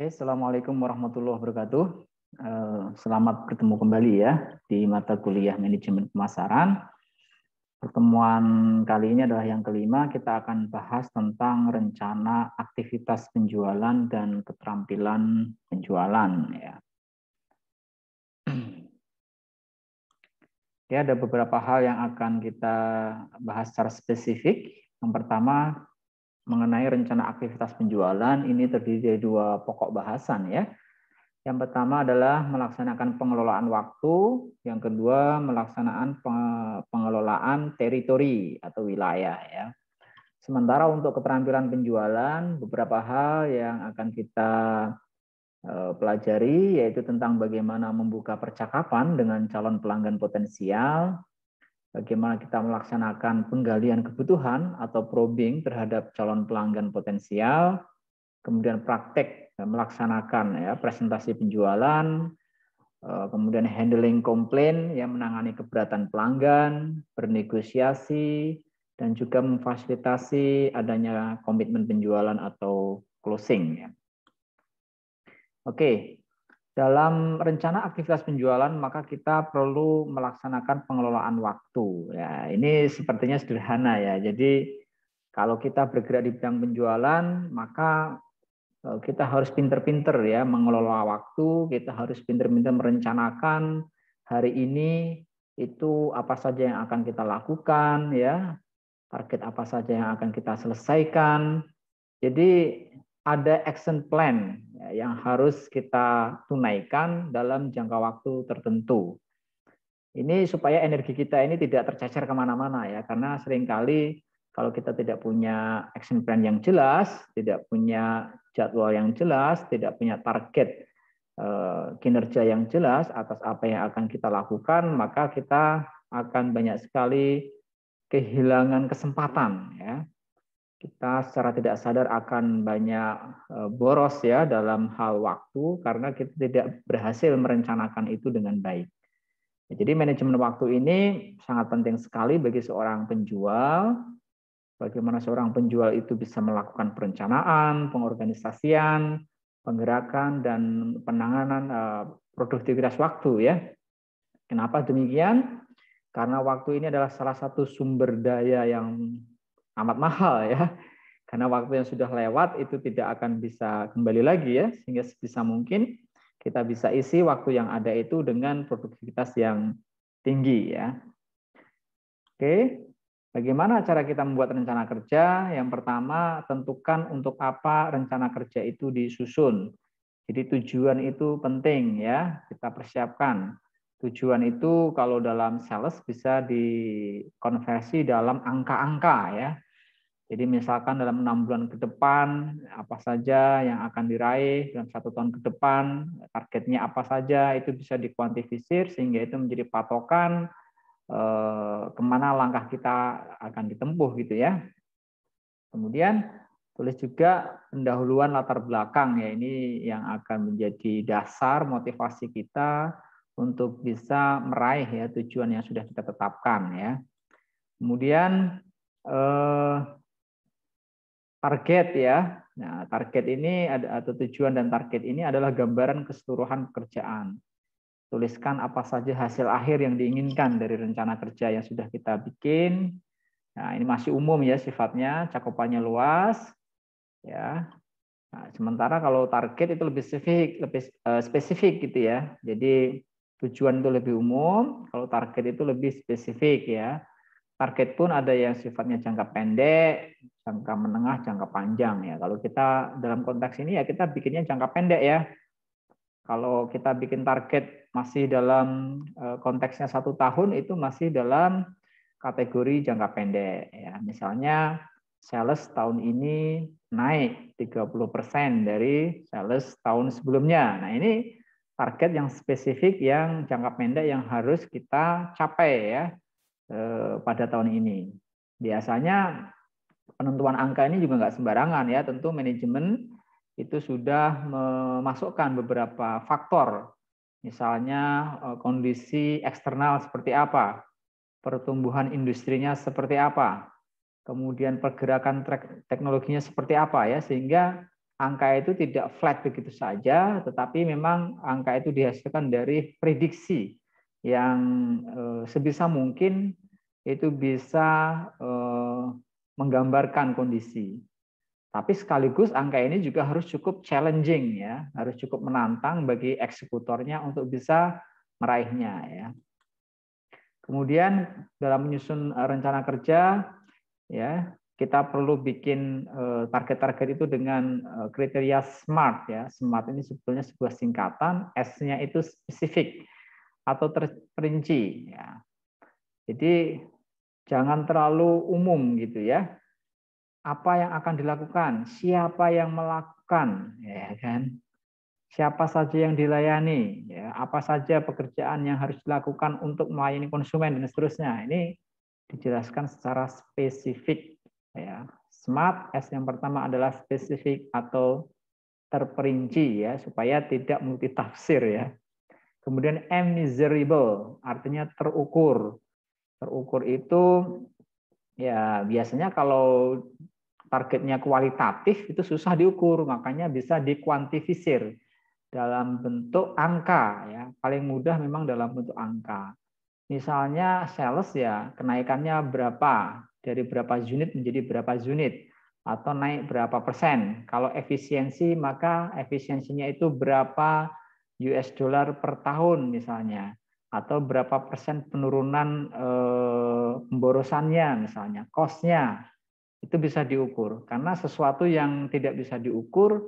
Oke, Assalamualaikum warahmatullahi wabarakatuh. Eh, selamat bertemu kembali ya di mata kuliah manajemen pemasaran. Pertemuan kali ini adalah yang kelima, kita akan bahas tentang rencana aktivitas penjualan dan keterampilan penjualan. Ya. Ya, ada beberapa hal yang akan kita bahas secara spesifik. Yang pertama, mengenai rencana aktivitas penjualan ini terdiri dari dua pokok bahasan ya. Yang pertama adalah melaksanakan pengelolaan waktu, yang kedua melaksanakan pengelolaan teritori atau wilayah ya. Sementara untuk keterampilan penjualan beberapa hal yang akan kita e, pelajari yaitu tentang bagaimana membuka percakapan dengan calon pelanggan potensial, bagaimana kita melaksanakan penggalian kebutuhan atau probing terhadap calon pelanggan potensial, kemudian praktek melaksanakan ya presentasi penjualan, eh, kemudian handling komplain yang menangani keberatan pelanggan, bernegosiasi dan juga memfasilitasi adanya komitmen penjualan atau closing ya. Oke, dalam rencana aktivitas penjualan maka kita perlu melaksanakan pengelolaan waktu. Ya, ini sepertinya sederhana ya. Jadi kalau kita bergerak di bidang penjualan maka eh, kita harus pinter-pinter ya mengelola waktu, kita harus pinter-pinter merencanakan hari ini itu apa saja yang akan kita lakukan ya, target apa saja yang akan kita selesaikan. Jadi ada action plan Ya, yang harus kita tunaikan dalam jangka waktu tertentu. Ini supaya energi kita ini tidak tercecer kemana-mana ya, karena seringkali kalau kita tidak punya action plan yang jelas, tidak punya jadwal yang jelas, tidak punya target eh, kinerja yang jelas atas apa yang akan kita lakukan, maka kita akan banyak sekali kehilangan kesempatan ya kita secara tidak sadar akan banyak eh, boros ya dalam hal waktu karena kita tidak berhasil merencanakan itu dengan baik. Ya, jadi manajemen waktu ini sangat penting sekali bagi seorang penjual. Bagaimana seorang penjual itu bisa melakukan perencanaan, pengorganisasian, penggerakan dan penanganan eh, produktivitas waktu ya. Kenapa demikian? Karena waktu ini adalah salah satu sumber daya yang amat mahal ya. Karena waktu yang sudah lewat itu tidak akan bisa kembali lagi ya, sehingga sebisa mungkin kita bisa isi waktu yang ada itu dengan produktivitas yang tinggi ya. Oke, bagaimana cara kita membuat rencana kerja? Yang pertama, tentukan untuk apa rencana kerja itu disusun. Jadi tujuan itu penting ya, kita persiapkan. Tujuan itu kalau dalam sales bisa dikonversi dalam angka-angka ya. Jadi misalkan dalam enam bulan ke depan apa saja yang akan diraih dalam satu tahun ke depan targetnya apa saja itu bisa dikuantifisir sehingga itu menjadi patokan eh, kemana langkah kita akan ditempuh gitu ya. Kemudian tulis juga pendahuluan latar belakang ya ini yang akan menjadi dasar motivasi kita untuk bisa meraih ya tujuan yang sudah kita tetapkan ya. Kemudian eh, target ya. Nah, target ini atau tujuan dan target ini adalah gambaran keseluruhan pekerjaan. Tuliskan apa saja hasil akhir yang diinginkan dari rencana kerja yang sudah kita bikin. Nah, ini masih umum ya sifatnya, cakupannya luas. Ya. Nah, sementara kalau target itu lebih spesifik, lebih eh, spesifik gitu ya. Jadi tujuan itu lebih umum, kalau target itu lebih spesifik ya. Target pun ada yang sifatnya jangka pendek, jangka menengah, jangka panjang ya. Kalau kita dalam konteks ini ya kita bikinnya jangka pendek ya. Kalau kita bikin target masih dalam eh, konteksnya satu tahun itu masih dalam kategori jangka pendek ya. Misalnya sales tahun ini naik 30% dari sales tahun sebelumnya. Nah, ini target yang spesifik yang jangka pendek yang harus kita capai ya eh, pada tahun ini. Biasanya penentuan angka ini juga nggak sembarangan ya. Tentu manajemen itu sudah memasukkan beberapa faktor. Misalnya eh, kondisi eksternal seperti apa, pertumbuhan industrinya seperti apa, kemudian pergerakan teknologinya seperti apa ya sehingga angka itu tidak flat begitu saja tetapi memang angka itu dihasilkan dari prediksi yang eh, sebisa mungkin itu bisa eh, menggambarkan kondisi. Tapi sekaligus angka ini juga harus cukup challenging ya, harus cukup menantang bagi eksekutornya untuk bisa meraihnya ya. Kemudian dalam menyusun eh, rencana kerja ya, kita perlu bikin eh, target-target itu dengan eh, kriteria SMART ya. SMART ini sebetulnya sebuah singkatan, S-nya itu spesifik atau terperinci ya. Jadi Jangan terlalu umum gitu ya. Apa yang akan dilakukan? Siapa yang melakukan? Ya kan? Siapa saja yang dilayani? Ya, apa saja pekerjaan yang harus dilakukan untuk melayani konsumen dan seterusnya? Ini dijelaskan secara spesifik. Ya. Smart S yang pertama adalah spesifik atau terperinci ya supaya tidak multitafsir ya. Kemudian M miserable artinya terukur, terukur itu ya biasanya kalau targetnya kualitatif itu susah diukur, makanya bisa dikuantifisir dalam bentuk angka ya. Paling mudah memang dalam bentuk angka. Misalnya sales ya, kenaikannya berapa? Dari berapa unit menjadi berapa unit atau naik berapa persen. Kalau efisiensi maka efisiensinya itu berapa US dollar per tahun misalnya atau berapa persen penurunan eh, pemborosannya misalnya, kosnya itu bisa diukur. Karena sesuatu yang tidak bisa diukur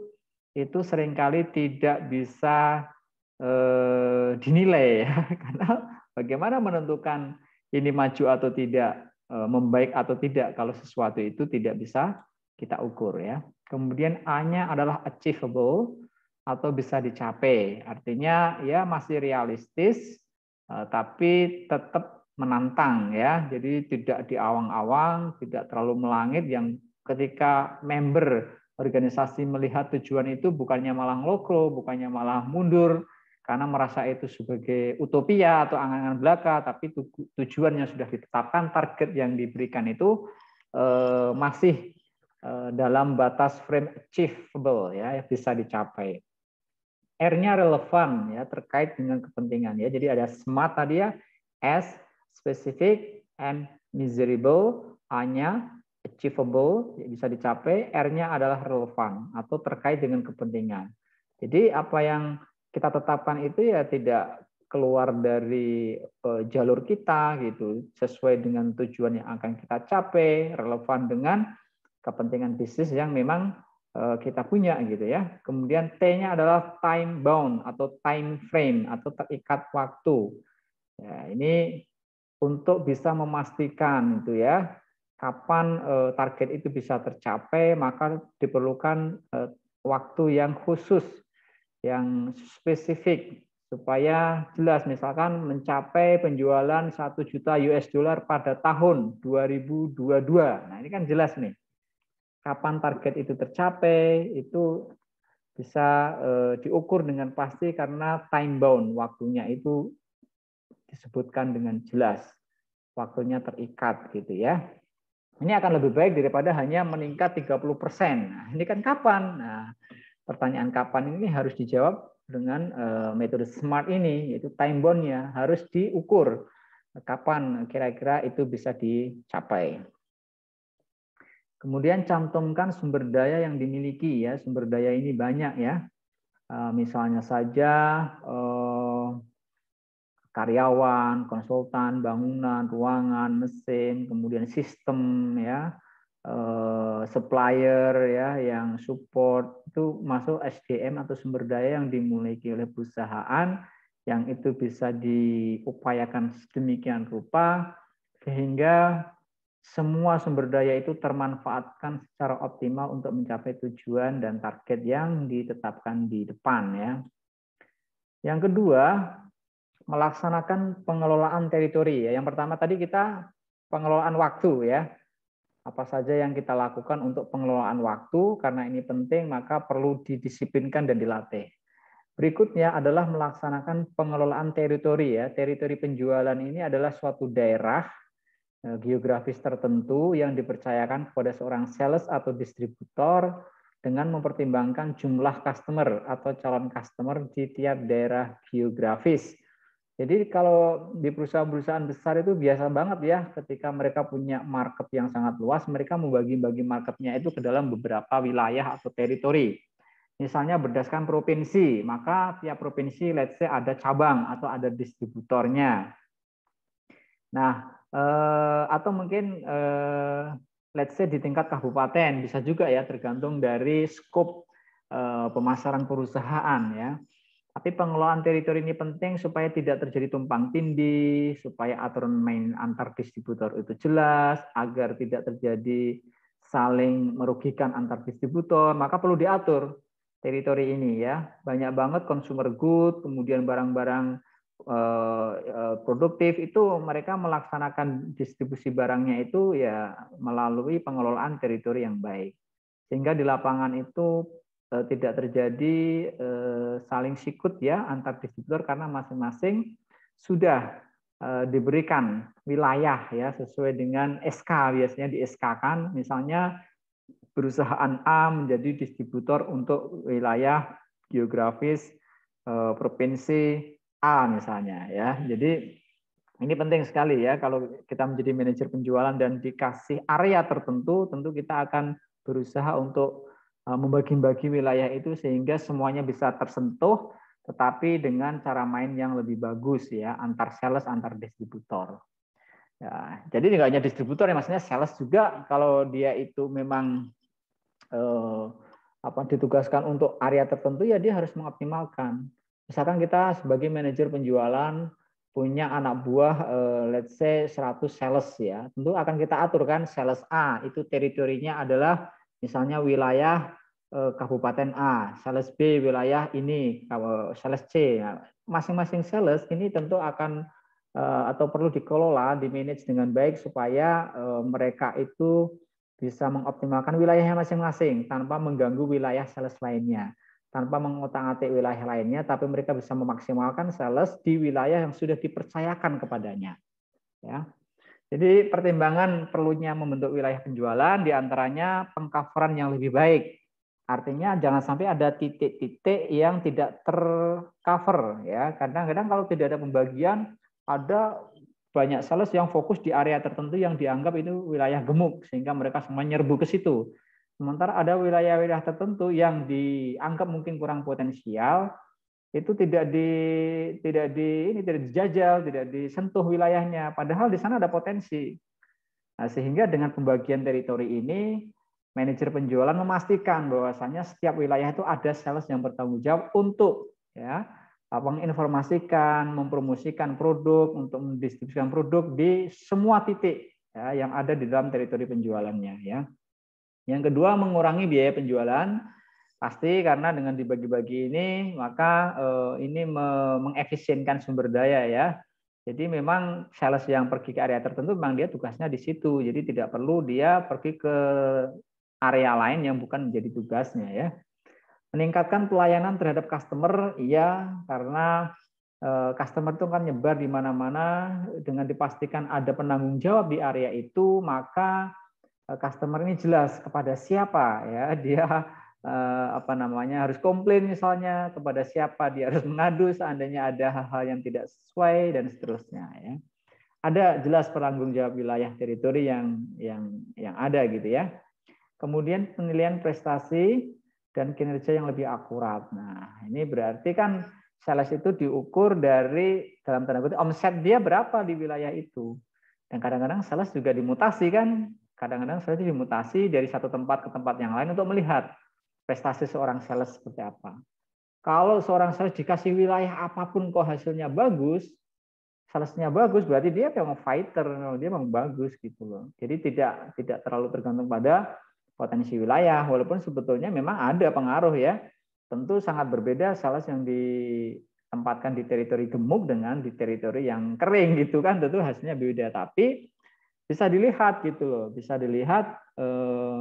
itu seringkali tidak bisa eh, dinilai ya. Karena bagaimana menentukan ini maju atau tidak, eh, membaik atau tidak kalau sesuatu itu tidak bisa kita ukur ya. Kemudian A-nya adalah achievable atau bisa dicapai. Artinya ya masih realistis Eh, tapi tetap menantang ya. Jadi tidak diawang awang tidak terlalu melangit yang ketika member organisasi melihat tujuan itu bukannya malah loko, bukannya malah mundur karena merasa itu sebagai utopia atau angan-angan belaka, tapi tujuannya sudah ditetapkan, target yang diberikan itu eh, masih eh, dalam batas frame achievable ya, bisa dicapai. R-nya relevan ya terkait dengan kepentingan ya. Jadi ada smart tadi ya, S specific, M miserable, A-nya achievable, ya bisa dicapai, R-nya adalah relevan atau terkait dengan kepentingan. Jadi apa yang kita tetapkan itu ya tidak keluar dari uh, jalur kita gitu, sesuai dengan tujuan yang akan kita capai, relevan dengan kepentingan bisnis yang memang Eh, kita punya gitu ya. Kemudian T-nya adalah time bound atau time frame atau terikat waktu. Ya, ini untuk bisa memastikan itu ya kapan eh, target itu bisa tercapai maka diperlukan eh, waktu yang khusus yang spesifik supaya jelas misalkan mencapai penjualan 1 juta US dollar pada tahun 2022. Nah, ini kan jelas nih kapan target itu tercapai itu bisa eh, diukur dengan pasti karena time bound waktunya itu disebutkan dengan jelas waktunya terikat gitu ya. Ini akan lebih baik daripada hanya meningkat 30 persen. Nah, ini kan kapan? Nah, pertanyaan kapan ini harus dijawab dengan eh, metode SMART ini, yaitu time bound-nya harus diukur kapan kira-kira itu bisa dicapai. Kemudian cantumkan sumber daya yang dimiliki ya. Sumber daya ini banyak ya. Eh, misalnya saja eh, karyawan, konsultan, bangunan, ruangan, mesin, kemudian sistem ya, eh, supplier ya yang support itu masuk SDM atau sumber daya yang dimiliki oleh perusahaan yang itu bisa diupayakan sedemikian rupa sehingga semua sumber daya itu termanfaatkan secara optimal untuk mencapai tujuan dan target yang ditetapkan di depan ya. Yang kedua, melaksanakan pengelolaan teritori ya. Yang pertama tadi kita pengelolaan waktu ya. Apa saja yang kita lakukan untuk pengelolaan waktu karena ini penting maka perlu didisiplinkan dan dilatih. Berikutnya adalah melaksanakan pengelolaan teritori ya. Teritori penjualan ini adalah suatu daerah Eh, geografis tertentu yang dipercayakan kepada seorang sales atau distributor dengan mempertimbangkan jumlah customer atau calon customer di tiap daerah geografis. Jadi kalau di perusahaan-perusahaan besar itu biasa banget ya ketika mereka punya market yang sangat luas, mereka membagi-bagi marketnya itu ke dalam beberapa wilayah atau teritori. Misalnya berdasarkan provinsi, maka tiap provinsi let's say ada cabang atau ada distributornya. Nah, uh, atau mungkin uh, let's say di tingkat kabupaten bisa juga ya tergantung dari scope uh, pemasaran perusahaan ya. Tapi pengelolaan teritori ini penting supaya tidak terjadi tumpang tindih, supaya aturan main antar distributor itu jelas, agar tidak terjadi saling merugikan antar distributor, maka perlu diatur teritori ini ya. Banyak banget consumer good, kemudian barang-barang Eh, eh, produktif itu mereka melaksanakan distribusi barangnya itu ya melalui pengelolaan teritori yang baik sehingga di lapangan itu eh, tidak terjadi saling sikut ya antar distributor karena masing-masing sudah diberikan wilayah ya sesuai dengan SK biasanya di SK kan misalnya perusahaan A menjadi distributor untuk wilayah geografis provinsi A misalnya ya. Jadi ini penting sekali ya kalau kita menjadi manajer penjualan dan dikasih area tertentu tentu kita akan berusaha untuk eh, membagi-bagi wilayah itu sehingga semuanya bisa tersentuh tetapi dengan cara main yang lebih bagus ya antar sales antar distributor. Ya, jadi tidak hanya distributor ya maksudnya sales juga kalau dia itu memang eh, apa ditugaskan untuk area tertentu ya dia harus mengoptimalkan misalkan kita sebagai manajer penjualan punya anak buah eh, let's say 100 sales ya. Tentu akan kita aturkan sales A itu teritorinya adalah misalnya wilayah eh, kabupaten A, sales B wilayah ini, sales C. Nah, masing-masing sales ini tentu akan eh, atau perlu dikelola, di manage dengan baik supaya mereka itu bisa mengoptimalkan wilayahnya masing-masing tanpa mengganggu wilayah sales lainnya tanpa mengotak-atik wilayah lainnya, tapi mereka bisa memaksimalkan sales di wilayah yang sudah dipercayakan kepadanya. Ya. Jadi pertimbangan perlunya membentuk wilayah penjualan diantaranya pengcoveran yang lebih baik. Artinya jangan sampai ada titik-titik yang tidak tercover ya. Kadang-kadang kalau tidak ada pembagian ada banyak sales yang fokus di area tertentu yang dianggap itu wilayah gemuk sehingga mereka semua nyerbu ke situ. Sementara ada wilayah-wilayah tertentu yang dianggap mungkin kurang potensial, itu tidak di tidak di ini tidak dijajal, tidak disentuh wilayahnya. Padahal di sana ada potensi. Nah, sehingga dengan pembagian teritori ini, manajer penjualan memastikan bahwasanya setiap wilayah itu ada sales yang bertanggung jawab untuk ya menginformasikan, mempromosikan produk, untuk mendistribusikan produk di semua titik ya, yang ada di dalam teritori penjualannya ya. Yang kedua mengurangi biaya penjualan pasti karena dengan dibagi-bagi ini maka eh, ini mengefisienkan sumber daya ya. Jadi memang sales yang pergi ke area tertentu memang dia tugasnya di situ. Jadi tidak perlu dia pergi ke area lain yang bukan menjadi tugasnya ya. Meningkatkan pelayanan terhadap customer iya karena eh, customer itu kan nyebar di mana-mana dengan dipastikan ada penanggung jawab di area itu maka Eh, customer ini jelas kepada siapa ya dia eh, apa namanya harus komplain misalnya kepada siapa dia harus mengadu seandainya ada hal-hal yang tidak sesuai dan seterusnya ya ada jelas peranggung jawab wilayah teritori yang yang yang ada gitu ya kemudian penilaian prestasi dan kinerja yang lebih akurat nah ini berarti kan sales itu diukur dari dalam tanda kutip omset dia berapa di wilayah itu dan kadang-kadang sales juga dimutasi kan kadang-kadang saya itu dimutasi dari satu tempat ke tempat yang lain untuk melihat prestasi seorang sales seperti apa. Kalau seorang sales dikasih wilayah apapun kok hasilnya bagus, salesnya bagus berarti dia memang fighter, dia memang bagus gitu loh. Jadi tidak tidak terlalu tergantung pada potensi wilayah walaupun sebetulnya memang ada pengaruh ya. Tentu sangat berbeda sales yang ditempatkan di teritori gemuk dengan di teritori yang kering gitu kan tentu hasilnya beda tapi bisa dilihat gitu loh, bisa dilihat eh,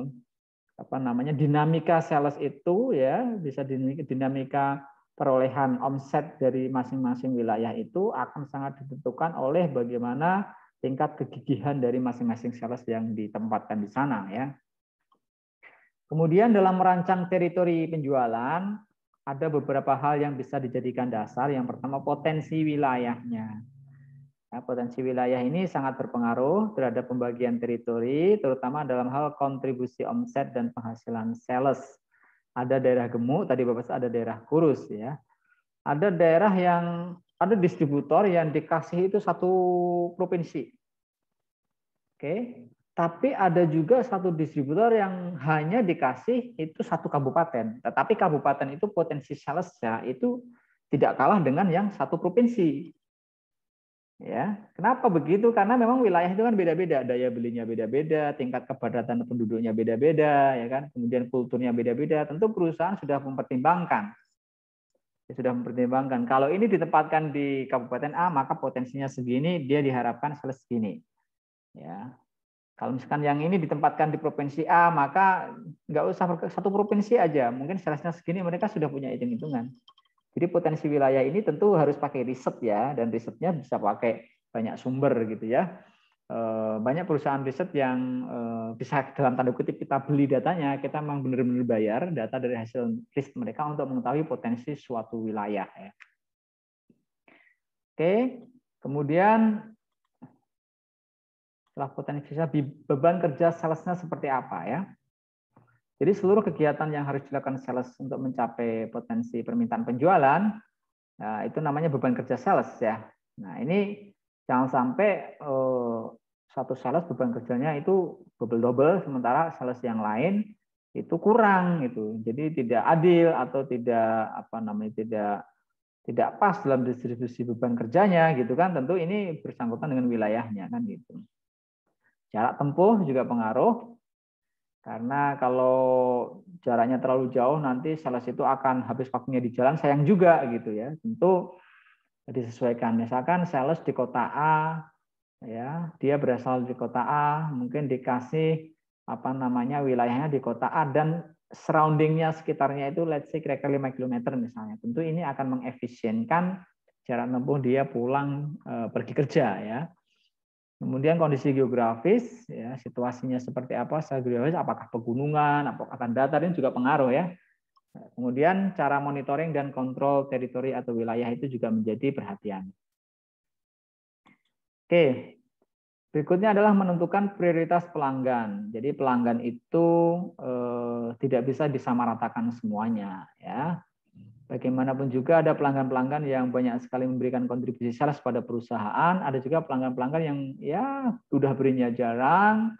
apa namanya dinamika sales itu ya, bisa dinamika perolehan omset dari masing-masing wilayah itu akan sangat ditentukan oleh bagaimana tingkat kegigihan dari masing-masing sales yang ditempatkan di sana ya. Kemudian dalam merancang teritori penjualan ada beberapa hal yang bisa dijadikan dasar. Yang pertama potensi wilayahnya. Ya, potensi wilayah ini sangat berpengaruh terhadap pembagian teritori, terutama dalam hal kontribusi omset dan penghasilan sales. Ada daerah gemuk, tadi Bapak ada daerah kurus ya. Ada daerah yang ada distributor yang dikasih itu satu provinsi. Oke, tapi ada juga satu distributor yang hanya dikasih itu satu kabupaten. Tetapi kabupaten itu potensi salesnya itu tidak kalah dengan yang satu provinsi. Ya, kenapa begitu? Karena memang wilayah itu kan beda-beda, daya belinya beda-beda, tingkat kepadatan penduduknya beda-beda, ya kan? Kemudian kulturnya beda-beda. Tentu perusahaan sudah mempertimbangkan. Ya, sudah mempertimbangkan. Kalau ini ditempatkan di kabupaten A, maka potensinya segini, dia diharapkan selesai segini. Ya. Kalau misalkan yang ini ditempatkan di provinsi A, maka nggak usah satu provinsi aja. Mungkin selesai segini mereka sudah punya hitung-hitungan. Jadi potensi wilayah ini tentu harus pakai riset ya, dan risetnya bisa pakai banyak sumber gitu ya. Eh, banyak perusahaan riset yang eh, bisa dalam tanda kutip kita beli datanya, kita memang benar-benar bayar data dari hasil riset mereka untuk mengetahui potensi suatu wilayah. Ya. Oke, kemudian setelah potensi bisa beban kerja salesnya seperti apa ya? Jadi seluruh kegiatan yang harus dilakukan sales untuk mencapai potensi permintaan penjualan nah, itu namanya beban kerja sales ya. Nah ini jangan sampai eh, satu sales beban kerjanya itu double double sementara sales yang lain itu kurang gitu. Jadi tidak adil atau tidak apa namanya tidak tidak pas dalam distribusi beban kerjanya gitu kan. Tentu ini bersangkutan dengan wilayahnya kan gitu. Jarak tempuh juga pengaruh karena kalau jaraknya terlalu jauh nanti sales itu akan habis waktunya di jalan sayang juga gitu ya. Tentu disesuaikan. Misalkan sales di kota A ya, dia berasal di kota A, mungkin dikasih apa namanya wilayahnya di kota A dan surroundingnya sekitarnya itu let's say kira-kira 5 km misalnya. Tentu ini akan mengefisienkan jarak tempuh dia pulang eh, pergi kerja ya. Kemudian kondisi geografis, ya, situasinya seperti apa secara geografis, apakah pegunungan, apakah akan datar, ini juga pengaruh ya. Kemudian cara monitoring dan kontrol teritori atau wilayah itu juga menjadi perhatian. Oke, berikutnya adalah menentukan prioritas pelanggan. Jadi pelanggan itu eh, tidak bisa disamaratakan semuanya. ya. Bagaimanapun juga ada pelanggan-pelanggan yang banyak sekali memberikan kontribusi sales pada perusahaan, ada juga pelanggan-pelanggan yang ya sudah berinya jarang,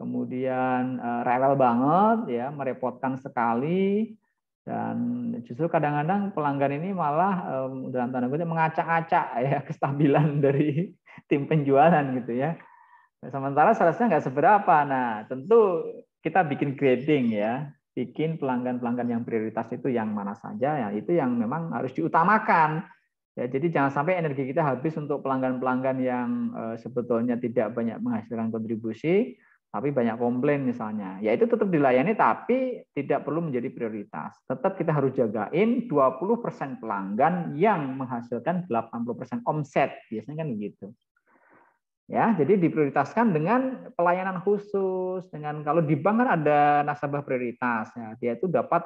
kemudian uh, rewel banget ya, merepotkan sekali dan justru kadang-kadang pelanggan ini malah um, dalam tanda kutip mengacak-acak ya kestabilan dari tim penjualan gitu ya. Nah, sementara salesnya nggak seberapa. Nah, tentu kita bikin grading ya bikin pelanggan-pelanggan yang prioritas itu yang mana saja ya itu yang memang harus diutamakan ya jadi jangan sampai energi kita habis untuk pelanggan-pelanggan yang eh, sebetulnya tidak banyak menghasilkan kontribusi tapi banyak komplain misalnya ya itu tetap dilayani tapi tidak perlu menjadi prioritas tetap kita harus jagain 20% pelanggan yang menghasilkan 80% omset biasanya kan begitu Ya, jadi diprioritaskan dengan pelayanan khusus, dengan kalau di bank kan ada nasabah prioritas, ya, dia itu dapat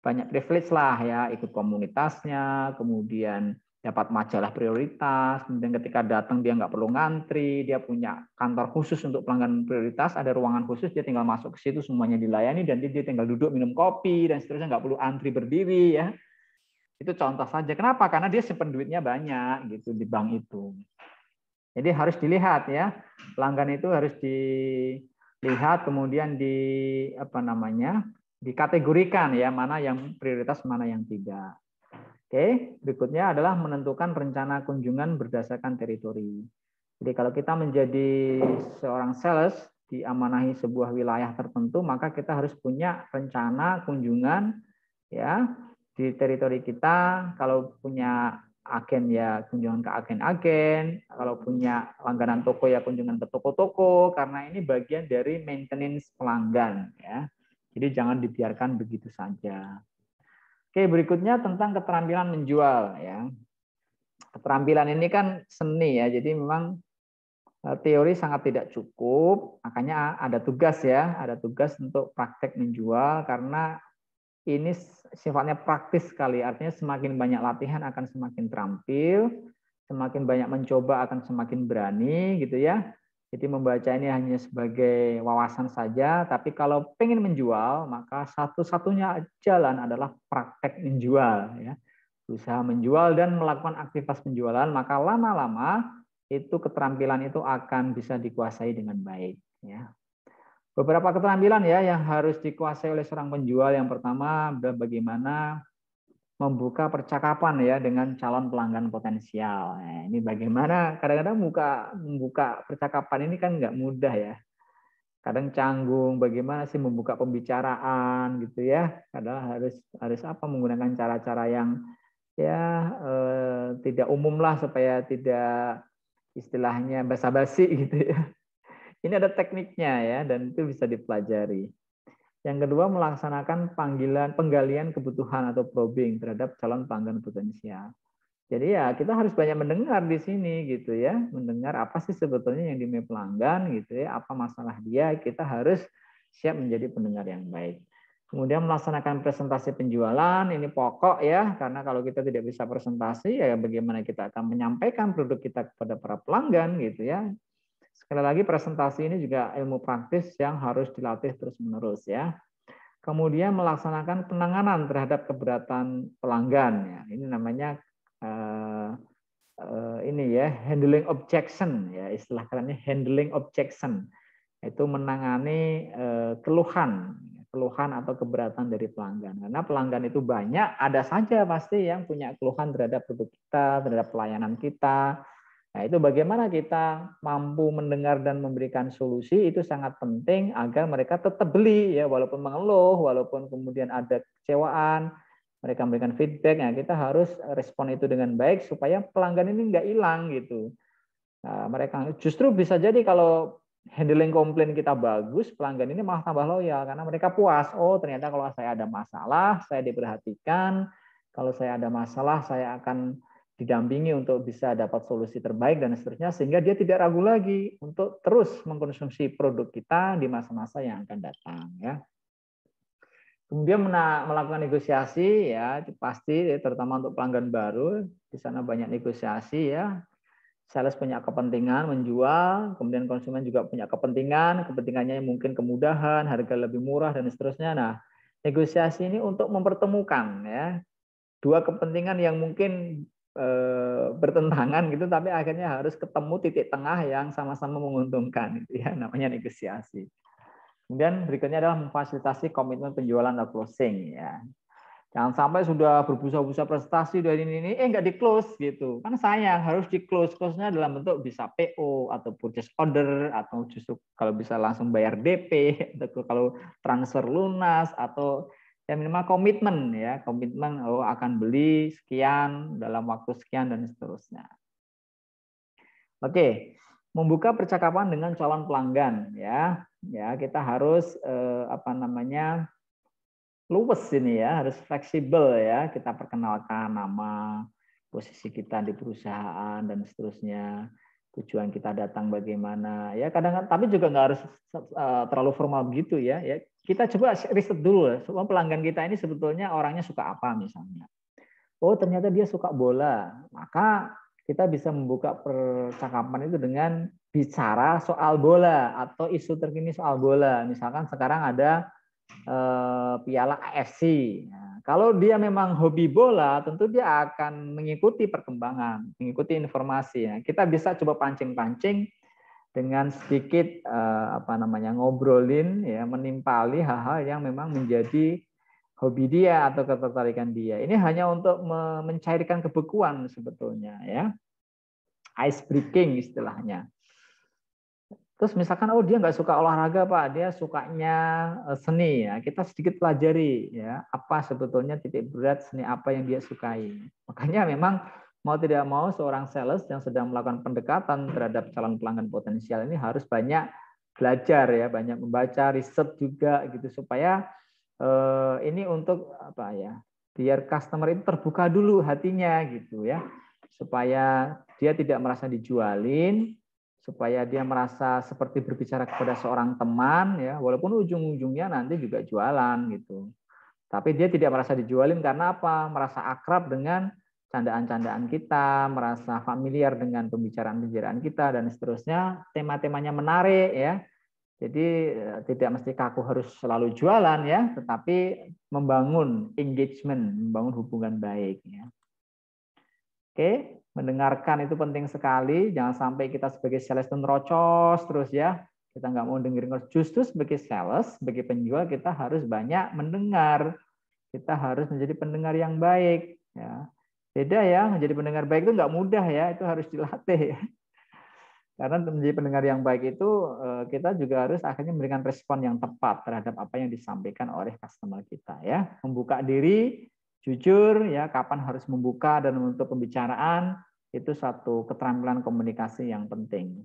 banyak privilege lah ya, ikut komunitasnya, kemudian dapat majalah prioritas, kemudian ketika datang dia nggak perlu ngantri, dia punya kantor khusus untuk pelanggan prioritas, ada ruangan khusus, dia tinggal masuk ke situ semuanya dilayani dan dia tinggal duduk minum kopi dan seterusnya nggak perlu antri berdiri ya itu contoh saja. Kenapa? Karena dia simpen duitnya banyak gitu di bank itu. Jadi harus dilihat ya, pelanggan itu harus dilihat kemudian di apa namanya? dikategorikan ya mana yang prioritas mana yang tidak. Oke, berikutnya adalah menentukan rencana kunjungan berdasarkan teritori. Jadi kalau kita menjadi seorang sales diamanahi sebuah wilayah tertentu, maka kita harus punya rencana kunjungan ya di teritori kita kalau punya agen ya kunjungan ke agen-agen, kalau punya langganan toko ya kunjungan ke toko-toko karena ini bagian dari maintenance pelanggan ya. Jadi jangan dibiarkan begitu saja. Oke, berikutnya tentang keterampilan menjual ya. Keterampilan ini kan seni ya, jadi memang e, teori sangat tidak cukup, makanya ada tugas ya, ada tugas untuk praktek menjual karena ini sifatnya praktis sekali. Artinya semakin banyak latihan akan semakin terampil, semakin banyak mencoba akan semakin berani gitu ya. Jadi membaca ini hanya sebagai wawasan saja, tapi kalau pengen menjual, maka satu-satunya jalan adalah praktek menjual. Ya. Usaha menjual dan melakukan aktivitas penjualan, maka lama-lama itu keterampilan itu akan bisa dikuasai dengan baik. Ya. Beberapa keterampilan ya yang harus dikuasai oleh seorang penjual. Yang pertama adalah bagaimana membuka percakapan ya dengan calon pelanggan potensial. Nah, ini bagaimana kadang-kadang buka membuka percakapan ini kan nggak mudah ya. Kadang canggung, bagaimana sih membuka pembicaraan gitu ya. Kadang harus harus apa menggunakan cara-cara yang ya eh, tidak umum lah supaya tidak istilahnya basa-basi gitu ya. Ini ada tekniknya ya dan itu bisa dipelajari. Yang kedua melaksanakan panggilan penggalian kebutuhan atau probing terhadap calon pelanggan potensial. Jadi ya kita harus banyak mendengar di sini gitu ya, mendengar apa sih sebetulnya yang dimiliki pelanggan gitu ya, apa masalah dia, kita harus siap menjadi pendengar yang baik. Kemudian melaksanakan presentasi penjualan, ini pokok ya, karena kalau kita tidak bisa presentasi, ya bagaimana kita akan menyampaikan produk kita kepada para pelanggan gitu ya. Sekali lagi presentasi ini juga ilmu praktis yang harus dilatih terus-menerus ya. Kemudian melaksanakan penanganan terhadap keberatan pelanggan ya. Ini namanya uh, uh, ini ya handling objection ya istilah kerennya handling objection itu menangani uh, keluhan keluhan atau keberatan dari pelanggan. Karena pelanggan itu banyak, ada saja pasti yang punya keluhan terhadap produk kita, terhadap pelayanan kita, Nah, itu bagaimana kita mampu mendengar dan memberikan solusi itu sangat penting agar mereka tetap beli ya walaupun mengeluh, walaupun kemudian ada kecewaan, mereka memberikan feedback. ya kita harus respon itu dengan baik supaya pelanggan ini nggak hilang gitu. Nah, mereka justru bisa jadi kalau handling komplain kita bagus, pelanggan ini malah tambah loyal karena mereka puas. Oh, ternyata kalau saya ada masalah, saya diperhatikan. Kalau saya ada masalah, saya akan didampingi untuk bisa dapat solusi terbaik dan seterusnya sehingga dia tidak ragu lagi untuk terus mengkonsumsi produk kita di masa-masa yang akan datang ya. Kemudian melakukan negosiasi ya pasti terutama untuk pelanggan baru di sana banyak negosiasi ya. Sales punya kepentingan menjual, kemudian konsumen juga punya kepentingan, kepentingannya mungkin kemudahan, harga lebih murah dan seterusnya. Nah, negosiasi ini untuk mempertemukan ya dua kepentingan yang mungkin e, bertentangan gitu tapi akhirnya harus ketemu titik tengah yang sama-sama menguntungkan itu ya namanya negosiasi kemudian berikutnya adalah memfasilitasi komitmen penjualan atau closing ya jangan sampai sudah berbusa-busa prestasi dari ini, ini eh nggak di close gitu kan sayang harus di close close-nya dalam bentuk bisa PO atau purchase order atau justru kalau bisa langsung bayar DP atau kalau transfer lunas atau ya minimal komitmen ya komitmen oh akan beli sekian dalam waktu sekian dan seterusnya oke membuka percakapan dengan calon pelanggan ya ya kita harus eh, apa namanya luwes ini ya harus fleksibel ya kita perkenalkan nama posisi kita di perusahaan dan seterusnya tujuan kita datang bagaimana ya kadang, -kadang tapi juga nggak harus eh, terlalu formal begitu ya ya kita coba riset dulu semua pelanggan kita ini sebetulnya orangnya suka apa misalnya oh ternyata dia suka bola maka kita bisa membuka percakapan itu dengan bicara soal bola atau isu terkini soal bola misalkan sekarang ada eh, piala AFC nah, kalau dia memang hobi bola tentu dia akan mengikuti perkembangan mengikuti informasi ya. kita bisa coba pancing-pancing dengan sedikit eh, apa namanya ngobrolin ya menimpali hal-hal yang memang menjadi hobi dia atau ketertarikan dia. Ini hanya untuk mencairkan kebekuan sebetulnya ya. Ice breaking istilahnya. Terus misalkan oh dia nggak suka olahraga pak, dia sukanya eh, seni ya. Kita sedikit pelajari ya apa sebetulnya titik berat seni apa yang dia sukai. Makanya memang mau tidak mau seorang sales yang sedang melakukan pendekatan terhadap calon pelanggan potensial ini harus banyak belajar ya, banyak membaca, riset juga gitu supaya eh, ini untuk apa ya? Biar customer itu terbuka dulu hatinya gitu ya. Supaya dia tidak merasa dijualin, supaya dia merasa seperti berbicara kepada seorang teman ya, walaupun ujung-ujungnya nanti juga jualan gitu. Tapi dia tidak merasa dijualin karena apa? Merasa akrab dengan candaan-candaan kita, merasa familiar dengan pembicaraan-pembicaraan kita dan seterusnya, tema-temanya menarik ya. Jadi eh, tidak mesti kaku harus selalu jualan ya, tetapi membangun engagement, membangun hubungan baik ya. Oke, mendengarkan itu penting sekali. Jangan sampai kita sebagai sales itu nerocos terus ya. Kita nggak mau dengerin. Justru sebagai sales, sebagai penjual kita harus banyak mendengar. Kita harus menjadi pendengar yang baik. Ya. Beda ya, menjadi pendengar baik itu nggak mudah ya, itu harus dilatih ya. Karena menjadi pendengar yang baik itu eh, kita juga harus akhirnya memberikan respon yang tepat terhadap apa yang disampaikan oleh customer kita ya. Membuka diri, jujur ya, kapan harus membuka dan untuk pembicaraan itu satu keterampilan komunikasi yang penting.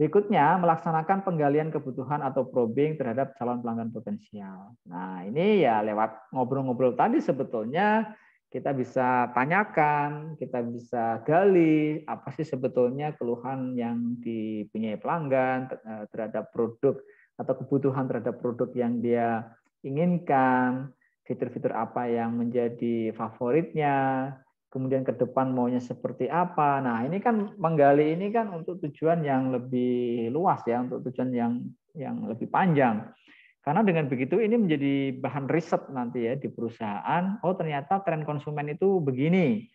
Berikutnya, melaksanakan penggalian kebutuhan atau probing terhadap calon pelanggan potensial. Nah, ini ya lewat ngobrol-ngobrol tadi sebetulnya kita bisa tanyakan, kita bisa gali apa sih sebetulnya keluhan yang dipunyai pelanggan eh, terhadap produk atau kebutuhan terhadap produk yang dia inginkan, fitur-fitur apa yang menjadi favoritnya, kemudian ke depan maunya seperti apa. Nah, ini kan menggali ini kan untuk tujuan yang lebih luas ya, untuk tujuan yang yang lebih panjang. Karena dengan begitu ini menjadi bahan riset nanti ya di perusahaan. Oh ternyata tren konsumen itu begini.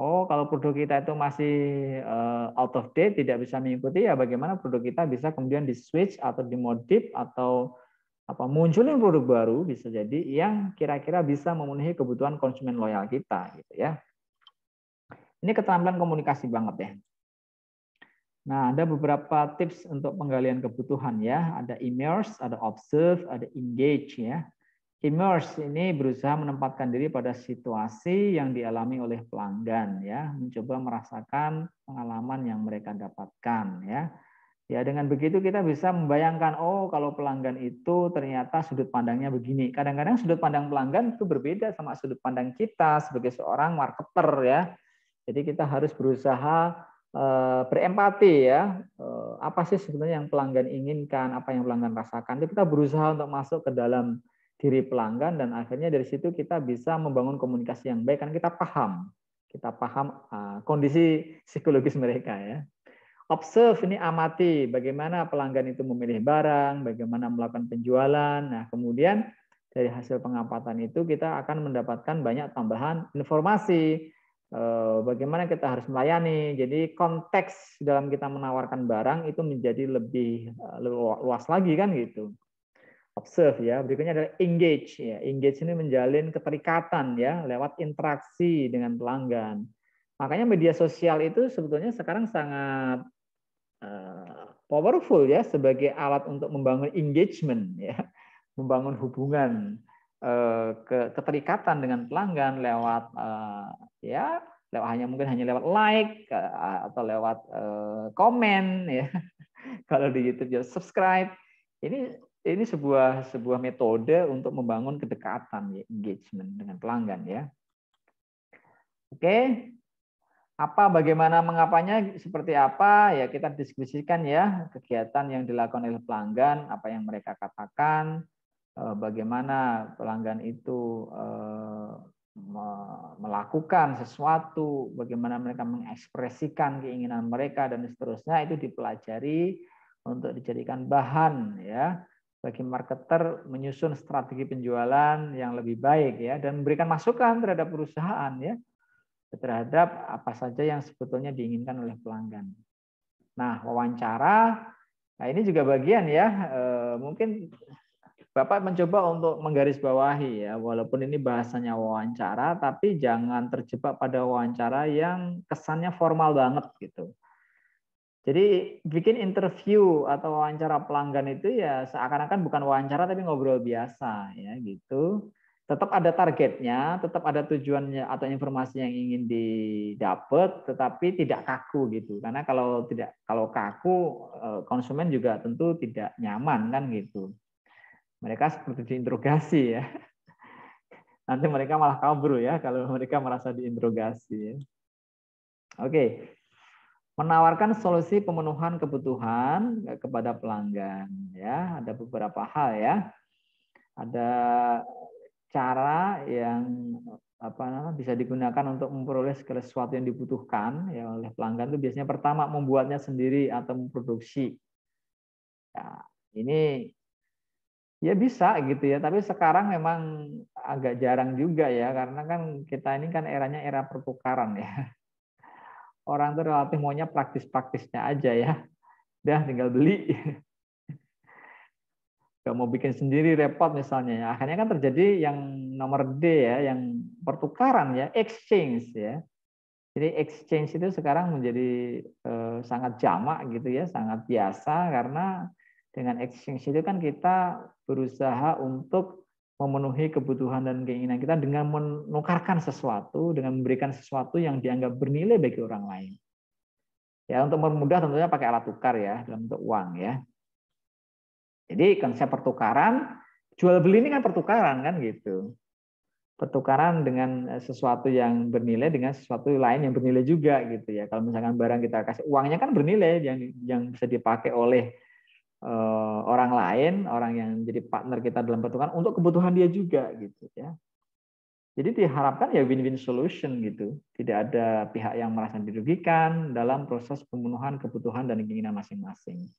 Oh kalau produk kita itu masih eh, out of date, tidak bisa mengikuti ya bagaimana produk kita bisa kemudian di switch atau dimodif atau apa munculin produk baru bisa jadi yang kira-kira bisa memenuhi kebutuhan konsumen loyal kita gitu ya. Ini keterampilan komunikasi banget ya. Nah, ada beberapa tips untuk penggalian kebutuhan ya. Ada immerse, ada observe, ada engage ya. Immerse ini berusaha menempatkan diri pada situasi yang dialami oleh pelanggan ya, mencoba merasakan pengalaman yang mereka dapatkan ya. Ya, dengan begitu kita bisa membayangkan, oh kalau pelanggan itu ternyata sudut pandangnya begini. Kadang-kadang sudut pandang pelanggan itu berbeda sama sudut pandang kita sebagai seorang marketer ya. Jadi kita harus berusaha Eh, berempati ya eh, apa sih sebenarnya yang pelanggan inginkan apa yang pelanggan rasakan kita berusaha untuk masuk ke dalam diri pelanggan dan akhirnya dari situ kita bisa membangun komunikasi yang baik karena kita paham kita paham eh, kondisi psikologis mereka ya observe ini amati bagaimana pelanggan itu memilih barang bagaimana melakukan penjualan nah kemudian dari hasil pengamatan itu kita akan mendapatkan banyak tambahan informasi Eh, bagaimana kita harus melayani. Jadi konteks dalam kita menawarkan barang itu menjadi lebih eh, luas lagi kan gitu. Observe ya. Berikutnya adalah engage ya. Engage ini menjalin keterikatan ya lewat interaksi dengan pelanggan. Makanya media sosial itu sebetulnya sekarang sangat eh, powerful ya sebagai alat untuk membangun engagement ya, membangun hubungan keterikatan dengan pelanggan lewat ya lewat hanya mungkin hanya lewat like eh, atau lewat uh, komen ya kalau di YouTube ya subscribe ini ini sebuah sebuah metode untuk membangun kedekatan ya, engagement dengan pelanggan ya oke okay. apa bagaimana mengapanya seperti apa ya kita diskusikan ya kegiatan yang dilakukan oleh pelanggan apa yang mereka katakan eh, bagaimana pelanggan itu uh, melakukan sesuatu, bagaimana mereka mengekspresikan keinginan mereka dan seterusnya itu dipelajari untuk dijadikan bahan ya bagi marketer menyusun strategi penjualan yang lebih baik ya dan memberikan masukan terhadap perusahaan ya terhadap apa saja yang sebetulnya diinginkan oleh pelanggan. Nah, wawancara nah ini juga bagian ya eh, mungkin Bapak mencoba untuk menggarisbawahi ya, walaupun ini bahasanya wawancara, tapi jangan terjebak pada wawancara yang kesannya formal banget gitu. Jadi bikin interview atau wawancara pelanggan itu ya seakan-akan bukan wawancara tapi ngobrol biasa ya gitu. Tetap ada targetnya, tetap ada tujuannya atau informasi yang ingin didapat, tetapi tidak kaku gitu. Karena kalau tidak kalau kaku eh, konsumen juga tentu tidak nyaman kan gitu mereka seperti diinterogasi ya. Nanti mereka malah kabur ya kalau mereka merasa diinterogasi. Oke. Menawarkan solusi pemenuhan kebutuhan kepada pelanggan ya, ada beberapa hal ya. Ada cara yang apa namanya bisa digunakan untuk memperoleh segala sesuatu yang dibutuhkan ya oleh pelanggan itu biasanya pertama membuatnya sendiri atau memproduksi. Ya, ini Ya bisa gitu ya, tapi sekarang memang agak jarang juga ya, karena kan kita ini kan eranya era pertukaran ya. Orang tuh relatif maunya praktis-praktisnya aja ya. Dah tinggal beli. Gak mau bikin sendiri repot misalnya ya. Akhirnya kan terjadi yang nomor D ya, yang pertukaran ya, exchange ya. Jadi exchange itu sekarang menjadi eh, sangat jamak gitu ya, sangat biasa karena dengan exchange itu kan kita berusaha untuk memenuhi kebutuhan dan keinginan kita dengan menukarkan sesuatu, dengan memberikan sesuatu yang dianggap bernilai bagi orang lain. Ya, untuk mempermudah tentunya pakai alat tukar ya, dalam bentuk uang ya. Jadi konsep pertukaran, jual beli ini kan pertukaran kan gitu. Pertukaran dengan eh, sesuatu yang bernilai dengan sesuatu lain yang bernilai juga gitu ya. Kalau misalkan barang kita kasih uangnya kan bernilai yang yang bisa dipakai oleh Eh, orang lain, orang yang jadi partner kita dalam pertukaran untuk kebutuhan dia juga gitu ya. Jadi diharapkan ya win-win solution gitu. Tidak ada pihak yang merasa dirugikan dalam proses pemenuhan kebutuhan dan keinginan masing-masing.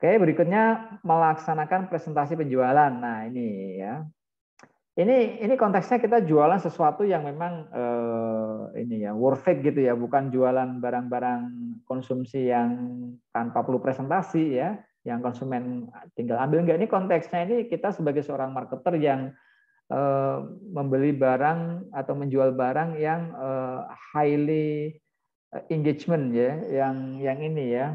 Oke, berikutnya melaksanakan presentasi penjualan. Nah, ini ya. Ini ini konteksnya kita jualan sesuatu yang memang eh, ini ya worth it gitu ya, bukan jualan barang-barang konsumsi yang tanpa perlu presentasi ya, yang konsumen tinggal ambil nggak ini konteksnya ini kita sebagai seorang marketer yang eh, membeli barang atau menjual barang yang eh, highly eh, engagement ya, yang yang ini ya